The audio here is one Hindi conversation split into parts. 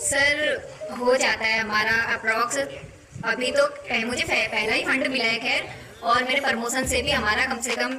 सर हो जाता है हमारा अप्रॉक्स अभी तो मुझे पहला ही फंड मिला है खैर और मेरे प्रमोशन से भी हमारा कम से कम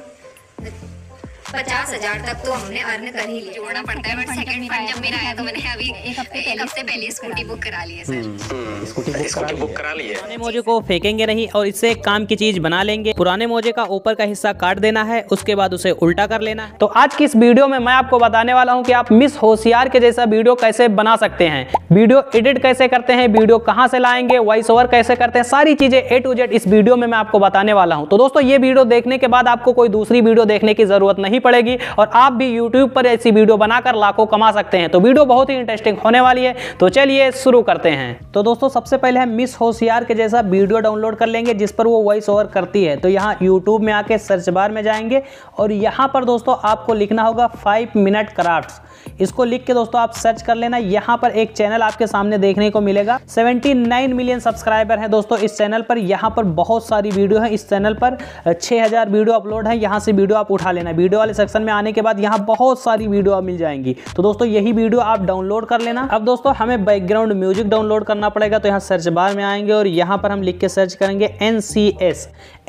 पचास हजार तक तो हमने अर्न कर ही जोड़ना पड़ता है बट सेकंड फंड जब मेरा आया तो मैंने अभी एक हफ्ते पहले स्कूटी बुक करा ली है सर स्कूटी बुक करा ली है पुराने मोजे को फेंकेंगे नहीं और इससे काम की चीज बना लेंगे पुराने मोजे का ऊपर का हिस्सा काट देना है उसके बाद उसे उल्टा कर लेना है तो आज की इस वीडियो में मैं आपको बताने वाला हूँ की आप मिस होशियार के जैसा वीडियो कैसे बना सकते हैं वीडियो एडिट कैसे करते हैं वीडियो कहाँ से लाएंगे वॉइस ओवर कैसे करते हैं सारी चीजें ए टू जेड इस वीडियो में मैं आपको बताने वाला हूँ तो दोस्तों ये वीडियो देखने के बाद आपको कोई दूसरी वीडियो देखने की जरूरत नहीं पड़ेगी और आप भी यूट्यूब पर ऐसी वीडियो बनाकर लाखों कमा सकते हैं तो वीडियो बहुत ही इंटरेस्टिंग होने वाली है तो चलिए शुरू करते हैं तो दोस्तों सबसे पहले हम मिस होशियार के जैसा वीडियो डाउनलोड कर लेंगे जिस पर वो वॉइस ओवर करती है तो यहाँ यूट्यूब में आके सर्च बार में जाएंगे और यहाँ पर दोस्तों आपको लिखना होगा फाइव मिनट क्राफ्ट इसको लिख के दोस्तों आप सर्च कर लेना यहाँ पर एक चैनल आपके सामने देखने को मिलेगा 79 मिलियन सब्सक्राइबर हैं दोस्तों इस चैनल पर यहाँ पर बहुत सारी वीडियो है इस चैनल पर 6000 वीडियो अपलोड है यहाँ से वीडियो आप उठा लेना वीडियो वाले सेक्शन में आने के बाद यहाँ बहुत सारी वीडियो मिल जाएंगी तो दोस्तों यही वीडियो आप डाउनलोड कर लेना अब दोस्तों हमें बैकग्राउंड म्यूजिक डाउनलोड करना पड़ेगा तो यहाँ सर्च बार में आएंगे और यहाँ पर हम लिख के सर्च करेंगे एन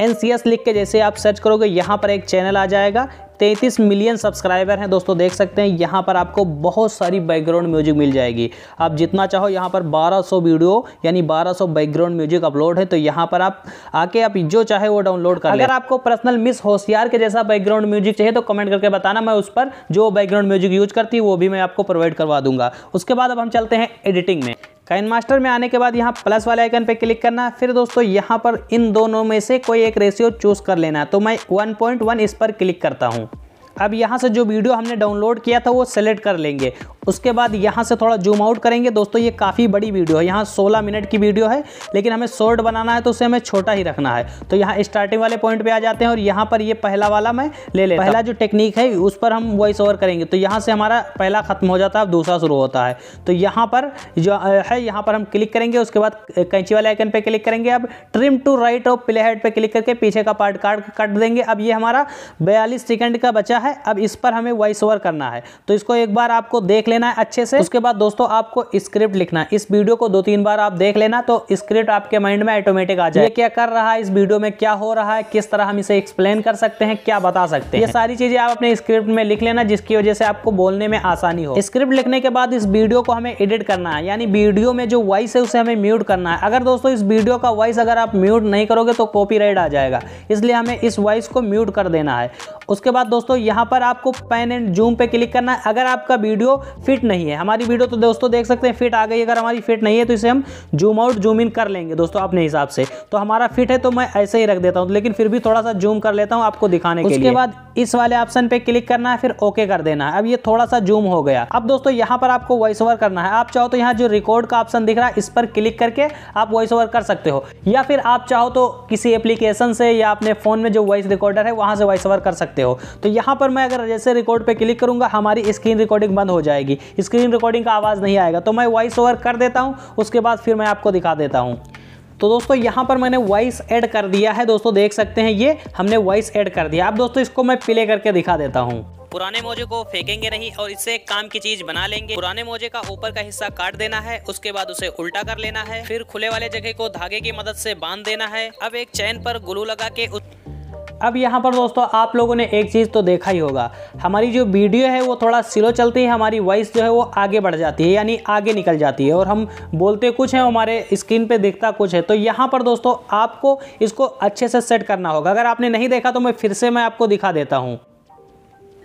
एन लिख के जैसे आप सर्च करोगे यहाँ पर एक चैनल आ जाएगा 33 मिलियन सब्सक्राइबर हैं दोस्तों देख सकते हैं यहाँ पर आपको बहुत सारी बैकग्राउंड म्यूजिक मिल जाएगी आप जितना चाहो यहाँ पर 1200 वीडियो यानी 1200 बैकग्राउंड म्यूजिक अपलोड है तो यहाँ पर आप आके आप जो चाहे वो डाउनलोड कर अगर आपको पर्सनल मिस होशियार के जैसा बैकग्राउंड म्यूजिक चाहिए तो कमेंट करके बताना मैं उस पर जो बैकग्राउंड म्यूजिक यूज करती हूँ वो भी मैं आपको प्रोवाइड करवा दूंगा उसके बाद अब हम चलते हैं एडिटिंग में काइन मास्टर में आने के बाद यहाँ प्लस वाले आइकन पे क्लिक करना फिर दोस्तों यहाँ पर इन दोनों में से कोई एक रेशियो चूज़ कर लेना तो मैं 1.1 इस पर क्लिक करता हूँ अब यहाँ से जो वीडियो हमने डाउनलोड किया था वो सेलेक्ट कर लेंगे उसके बाद यहाँ से थोड़ा जूम आउट करेंगे दोस्तों ये काफ़ी बड़ी वीडियो है यहाँ 16 मिनट की वीडियो है लेकिन हमें शॉर्ट बनाना है तो उसे हमें छोटा ही रखना है तो यहाँ स्टार्टिंग वाले पॉइंट पे आ जाते हैं और यहाँ पर ये पहला वाला मैं ले ले पहला जो टेक्निक है उस पर हम वॉइस ओवर करेंगे तो यहाँ से हमारा पहला ख़त्म हो जाता है अब दूसरा शुरू होता है तो यहाँ पर जो है यहाँ पर हम क्लिक करेंगे उसके बाद कैंची वाले आइकन पर क्लिक करेंगे अब ट्रिम टू राइट और प्ले हेड पर क्लिक करके पीछे का पार्ट काट कट देंगे अब ये हमारा बयालीस सेकेंड का बचा है अब इस पर हमें वॉइस ओवर करना है तो इसको एक बार आपको देख लेना है अच्छे से उसके बाद दोस्तों आपको स्क्रिप्ट लिखना है इस वीडियो को दो तीन बार आप देख लेना तो स्क्रिप्ट आपके माइंड में ऑटोमेटिक आ जाए क्या कर रहा है इस वीडियो में क्या हो रहा है किस तरह हम इसे एक्सप्लेन कर सकते हैं क्या बता सकते हैं ये सारी चीजें आप अपने स्क्रिप्ट में लिख लेना जिसकी वजह से आपको बोलने में आसानी हो स्क्रिप्ट लिखने के बाद इस वीडियो को हमें एडिट करना है यानी वीडियो में जो वॉइस है उसे हमें म्यूट करना है अगर दोस्तों इस वीडियो का वॉइस अगर आप म्यूट नहीं करोगे तो कॉपी आ जाएगा इसलिए हमें इस वॉइस को म्यूट कर देना है उसके बाद दोस्तों यहाँ पर आपको पेन एंड जूम पे क्लिक करना है अगर आपका वीडियो फिट नहीं है हमारी वीडियो तो दोस्तों देख सकते हैं फिट आ गई अगर हमारी फिट नहीं है तो इसे हम जूम आउट जूम इन कर लेंगे दोस्तों अपने हिसाब से तो हमारा फिट है तो मैं ऐसे ही रख देता हूँ लेकिन फिर भी थोड़ा सा जूम कर लेता हूँ आपको दिखाने के उसके बाद इस वाले ऑप्शन पे क्लिक करना है फिर ओके कर देना है अब ये थोड़ा सा जूम हो गया अब दोस्तों यहाँ पर आपको वॉइस ओवर करना है आप चाहो तो यहाँ जो रिकॉर्ड का ऑप्शन दिख रहा है इस पर क्लिक करके आप वॉइस ओवर कर सकते हो या फिर आप चाहो तो किसी एप्लीकेशन से या अपने फोन में जो वॉइस रिकॉर्डर है वहां से वॉइस ओवर कर सकते हो सकते हो तो यहाँ पर मैं अगर जैसे रिकॉर्ड पर क्लिक करूँगा हमारी स्क्रीन रिकॉर्डिंग बंद हो जाएगी स्क्रीन रिकॉर्डिंग का आवाज़ नहीं आएगा तो मैं वॉइस ओवर कर देता हूँ उसके बाद फिर मैं आपको दिखा देता हूँ तो दोस्तों यहाँ पर मैंने वॉइस ऐड कर दिया है दोस्तों देख सकते हैं ये हमने वॉइस ऐड कर दिया अब दोस्तों इसको मैं प्ले करके दिखा देता हूँ पुराने मोजे को फेंकेंगे नहीं और इससे एक काम की चीज बना लेंगे पुराने मोजे का ऊपर का हिस्सा काट देना है उसके बाद उसे उल्टा कर लेना है फिर खुले वाले जगह को धागे की मदद से बांध देना है अब एक चैन पर ग्लू लगा के उत... अब यहाँ पर दोस्तों आप लोगों ने एक चीज़ तो देखा ही होगा हमारी जो वीडियो है वो थोड़ा स्लो चलती है हमारी वॉइस जो है वो आगे बढ़ जाती है यानी आगे निकल जाती है और हम बोलते कुछ हैं हमारे स्क्रीन पे दिखता कुछ है तो यहाँ पर दोस्तों आपको इसको अच्छे से सेट करना होगा अगर आपने नहीं देखा तो मैं फिर से मैं आपको दिखा देता हूँ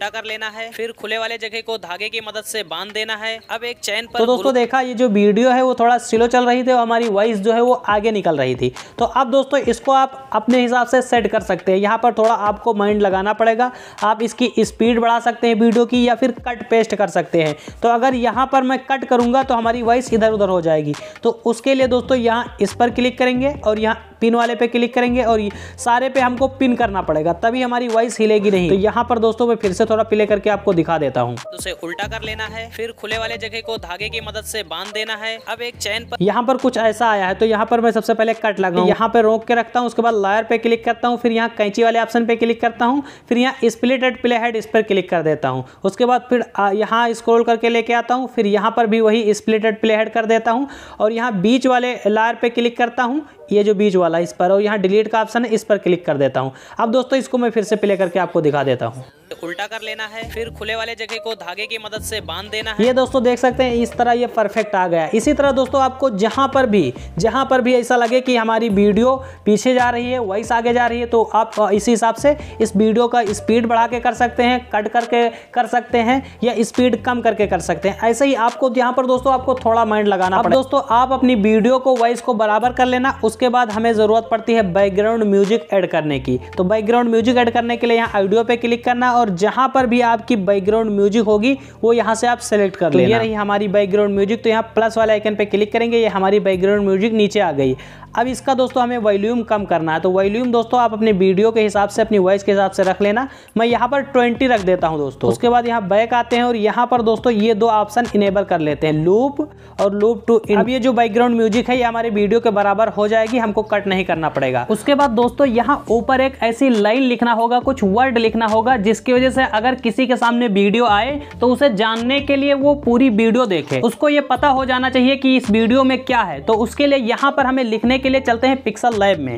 इकट्ठा कर लेना है फिर खुले वाले जगह को धागे की मदद से बांध देना है अब एक चैन पर तो दोस्तों देखा ये जो वीडियो है वो थोड़ा स्लो चल रही थी और हमारी वॉइस जो है वो आगे निकल रही थी तो अब दोस्तों इसको आप अपने हिसाब से सेट कर सकते हैं यहाँ पर थोड़ा आपको माइंड लगाना पड़ेगा आप इसकी स्पीड बढ़ा सकते हैं वीडियो की या फिर कट पेस्ट कर सकते हैं तो अगर यहाँ पर मैं कट करूँगा तो हमारी वॉइस इधर उधर हो जाएगी तो उसके लिए दोस्तों यहाँ इस पर क्लिक करेंगे और यहाँ पिन वाले पे क्लिक करेंगे और सारे पे हमको पिन करना पड़ेगा तभी हमारी वॉइस हिलेगी नहीं तो यहाँ पर दोस्तों मैं फिर से थोड़ा प्ले करके आपको दिखा देता हूँ तो उसे उल्टा कर लेना है फिर खुले वाले जगह को धागे की मदद से बांध देना है अब एक चैन पर यहाँ पर कुछ ऐसा आया है तो यहाँ पर मैं सबसे पहले कट लगा तो यहाँ पे रोक के रखता हूँ उसके बाद लायर पे क्लिक करता हूँ फिर यहाँ कैंची वाले ऑप्शन पे क्लिक करता हूँ फिर यहाँ स्प्लिट एड प्ले हेड इस पर क्लिक कर देता हूँ उसके बाद फिर यहाँ स्क्रोल करके लेके आता हूँ फिर यहाँ पर भी वही स्प्लिटेड प्ले हेड कर देता हूँ और यहाँ बीच वाले लायर पे क्लिक करता हूँ ये जो बीच वाला वाला इस पर और यहाँ डिलीट का ऑप्शन है इस पर क्लिक कर देता हूँ अब दोस्तों इसको मैं फिर से प्ले करके आपको दिखा देता हूँ उल्टा कर लेना है फिर खुले वाले जगह को धागे की मदद से बांध देना है ये दोस्तों देख सकते हैं इस तरह ये परफेक्ट आ गया इसी तरह दोस्तों आपको जहाँ पर भी जहां पर भी ऐसा लगे कि हमारी वीडियो पीछे जा रही है वॉइस आगे जा रही है तो आप इसी हिसाब से इस वीडियो का स्पीड बढ़ा के कर सकते हैं कट करके कर सकते हैं या स्पीड कम करके कर सकते हैं ऐसे ही आपको यहाँ पर दोस्तों आपको थोड़ा माइंड लगाना पड़े दोस्तों आप अपनी वीडियो को वॉइस को बराबर कर लेना उसके बाद हमें ज़रूरत पड़ती है बैकग्राउंड म्यूजिक एड करने की तो बैकग्राउंड म्यूजिक एड करने के लिए यहाँ ऑडियो पे क्लिक करना और जहां पर भी आपकी बैकग्राउंड म्यूजिक होगी वो यहां से आप सेलेक्ट कर तो लेना ये रही हमारी बैकग्राउंड म्यूजिक तो यहां प्लस वाले आइकन पर क्लिक करेंगे ये हमारी बैकग्राउंड म्यूजिक नीचे आ गई अब इसका दोस्तों हमें वॉल्यूम कम करना है तो वॉल्यूम दोस्तों आप अपने वीडियो के हिसाब से अपनी वॉइस के हिसाब से रख लेना मैं यहाँ पर ट्वेंटी रख देता हूँ दोस्तों उसके बाद यहाँ बैक आते हैं और यहाँ पर दोस्तों ये दो ऑप्शन इनेबल कर लेते हैं लूप और लूप टू अब ये जो बैकग्राउंड म्यूजिक है ये हमारे वीडियो के बराबर हो जाएगी हमको कट नहीं करना पड़ेगा उसके बाद दोस्तों यहाँ ऊपर एक ऐसी लाइन लिखना होगा कुछ वर्ड लिखना होगा जिसकी वजह से अगर किसी के सामने वीडियो आए तो उसे जानने के लिए वो पूरी वीडियो देखे उसको ये पता हो जाना चाहिए कि इस वीडियो में क्या है तो उसके लिए यहाँ पर हमें लिखने के लिए चलते हैं पिक्सल लैब में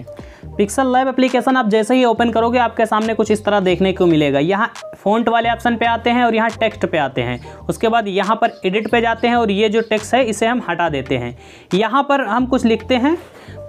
पिक्सल लाइव एप्लीकेशन आप जैसे ही ओपन करोगे आपके सामने कुछ इस तरह देखने को मिलेगा यहाँ फ़ॉन्ट वाले ऑप्शन पे आते हैं और यहाँ टेक्स्ट पे आते हैं उसके बाद यहाँ पर एडिट पे जाते हैं और ये जो टेक्स्ट है इसे हम हटा देते हैं यहाँ पर हम कुछ लिखते हैं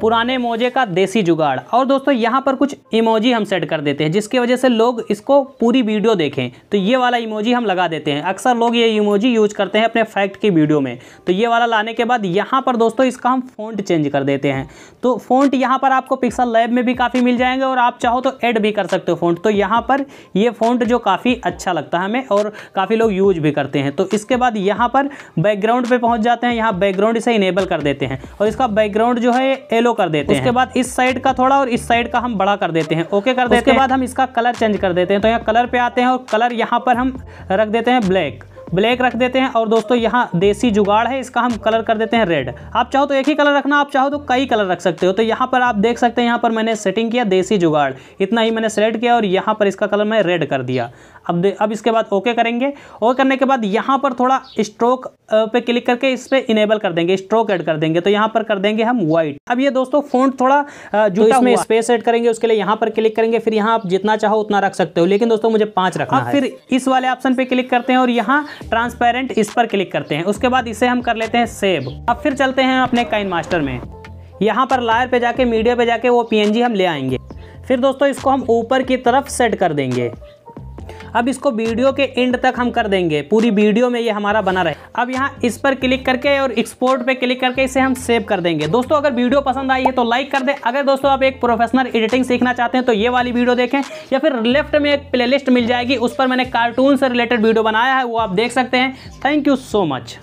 पुराने मोजे का देसी जुगाड़ और दोस्तों यहाँ पर कुछ इमोजी हम सेट कर देते हैं जिसकी वजह से लोग इसको पूरी वीडियो देखें तो ये वाला इमोजी हम लगा देते हैं अक्सर लोग ये इमोजी यूज करते हैं अपने फैक्ट की वीडियो में तो ये वाला लाने के बाद यहाँ पर दोस्तों इसका हम फोन चेंज कर देते हैं तो फोन यहाँ पर आपको पिक्सल लैब में में भी काफ़ी मिल जाएंगे और आप चाहो तो ऐड भी कर सकते हो फ़ॉन्ट तो यहाँ पर ये फ़ॉन्ट जो काफ़ी अच्छा लगता है हमें और काफ़ी लोग यूज भी करते हैं तो इसके बाद यहाँ पर बैकग्राउंड पे पहुँच जाते हैं यहाँ बैकग्राउंड इसे इनेबल कर देते हैं और इसका बैकग्राउंड जो है येलो कर देते हैं उसके बाद इस साइड का थोड़ा और इस साइड का हम बड़ा कर देते हैं ओके कर देते हैं बाद हम इसका कलर चेंज कर देते हैं तो यहाँ कलर पर आते हैं और कलर यहाँ पर हम रख देते हैं ब्लैक ब्लैक रख देते हैं और दोस्तों यहाँ देसी जुगाड़ है इसका हम कलर कर देते हैं रेड आप चाहो तो एक ही कलर रखना आप चाहो तो कई कलर रख सकते हो तो यहाँ पर आप देख सकते हैं यहाँ पर मैंने सेटिंग किया देसी जुगाड़ इतना ही मैंने सेलेक्ट किया और यहाँ पर इसका कलर मैं रेड कर दिया अब दे अब इसके बाद ओके करेंगे ओके करने के बाद यहाँ पर थोड़ा स्ट्रोक पे क्लिक करके इस पर इनेबल कर देंगे स्ट्रोक ऐड कर देंगे तो यहाँ पर कर देंगे हम वाइट अब ये दोस्तों फोन्ट थोड़ा जो तो इसमें स्पेस ऐड करेंगे उसके लिए यहाँ पर क्लिक करेंगे फिर यहाँ आप जितना चाहो उतना रख सकते हो लेकिन दोस्तों मुझे पाँच रखना है फिर इस वाले ऑप्शन पर क्लिक करते हैं और यहाँ ट्रांसपेरेंट इस पर क्लिक करते हैं उसके बाद इसे हम कर लेते हैं सेव अब फिर चलते हैं अपने काइन मास्टर में यहाँ पर लायर पर जाके मीडिया पर जाके वो पी हम ले आएंगे फिर दोस्तों इसको हम ऊपर की तरफ सेट कर देंगे अब इसको वीडियो के एंड तक हम कर देंगे पूरी वीडियो में ये हमारा बना रहे अब यहाँ इस पर क्लिक करके और एक्सपोर्ट पे क्लिक करके इसे हम सेव कर देंगे दोस्तों अगर वीडियो पसंद आई है तो लाइक कर दें अगर दोस्तों आप एक प्रोफेशनल एडिटिंग सीखना चाहते हैं तो ये वाली वीडियो देखें या फिर लेफ्ट में एक प्ले मिल जाएगी उस पर मैंने कार्टून से रिलेटेड वीडियो बनाया है वो आप देख सकते हैं थैंक यू सो मच